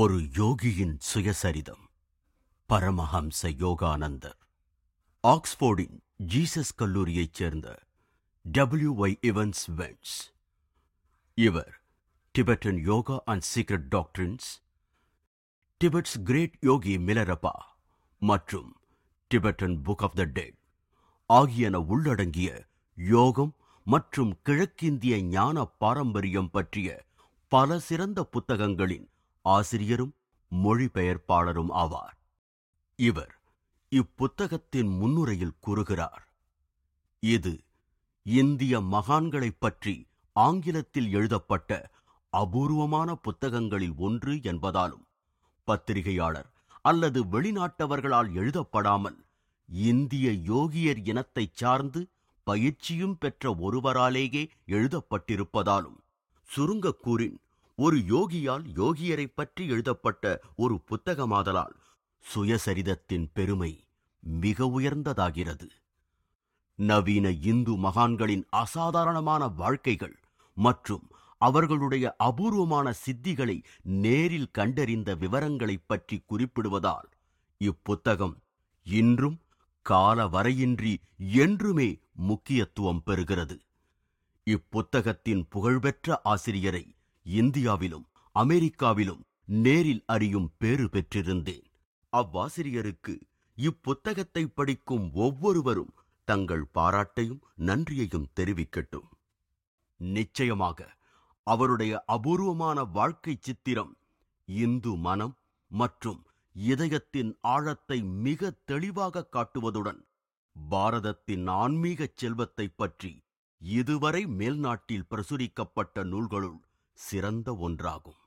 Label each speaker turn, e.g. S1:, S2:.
S1: ஒரு யோகியின் சுயசரிதம் பரமஹம்ச யோகானந்தர் ஆக்ஸ்போர்டின் ஜீசஸ் கல்லூரியைச் சேர்ந்த டபிள்யூ ஒய் இவன்ஸ் வென்ஸ் இவர் Tibetan yoga and secret doctrines Tibet's great yogi Milarepa மற்றும் Tibetan book of the dead ஆகியன உள்ளடங்கிய யோகம் மற்றும் கிழக்கிந்திய ஞான பாரம்பரியம் பற்றிய பல சிறந்த புத்தகங்களின் ஆசிரியரும் மொழிபெயர்ப்பாளரும் ஆவார் இவர் இப்புத்தகத்தின் முன்னுரையில் கூறுகிறார் இது இந்திய மகான்களைப் பற்றி ஆங்கிலத்தில் எழுதப்பட்ட அபூர்வமான புத்தகங்களில் ஒன்று என்பதாலும் பத்திரிகையாளர் அல்லது வெளிநாட்டவர்களால் எழுதப்படாமல் இந்திய யோகியர் இனத்தைச் சார்ந்து பயிற்சியும் பெற்ற ஒருவராலேயே எழுதப்பட்டிருப்பதாலும் சுருங்கக்கூறின் ஒரு யோகியால் யோகியரை பற்றி எழுதப்பட்ட ஒரு புத்தகமாதலால் சுயசரிதத்தின் பெருமை மிக உயர்ந்ததாகிறது நவீன இந்து மகான்களின் அசாதாரணமான வாழ்க்கைகள் மற்றும் அவர்களுடைய அபூர்வமான சித்திகளை நேரில் கண்டறிந்த விவரங்களை பற்றி குறிப்பிடுவதால் இப்புத்தகம் இன்றும் கால வரையின்றி என்றுமே முக்கியத்துவம் பெறுகிறது இப்புத்தகத்தின் புகழ்பெற்ற ஆசிரியரை இந்தியாவிலும் அமெரிக்காவிலும் நேரில் அறியும் பேறு பெற்றிருந்தேன் அவ்வாசிரியருக்கு இப்புத்தகத்தை படிக்கும் ஒவ்வொருவரும் தங்கள் பாராட்டையும் நன்றியையும் தெரிவிக்கட்டும் நிச்சயமாக அவருடைய அபூர்வமான வாழ்க்கை சித்திரம் இந்து மனம் மற்றும் இதயத்தின் ஆழத்தை மிக தெளிவாக காட்டுவதுடன் பாரதத்தின் ஆன்மீக செல்வத்தை பற்றி இதுவரை மேல்நாட்டில் பிரசுரிக்கப்பட்ட நூல்களுள் சிறந்த ஒன்றாகும்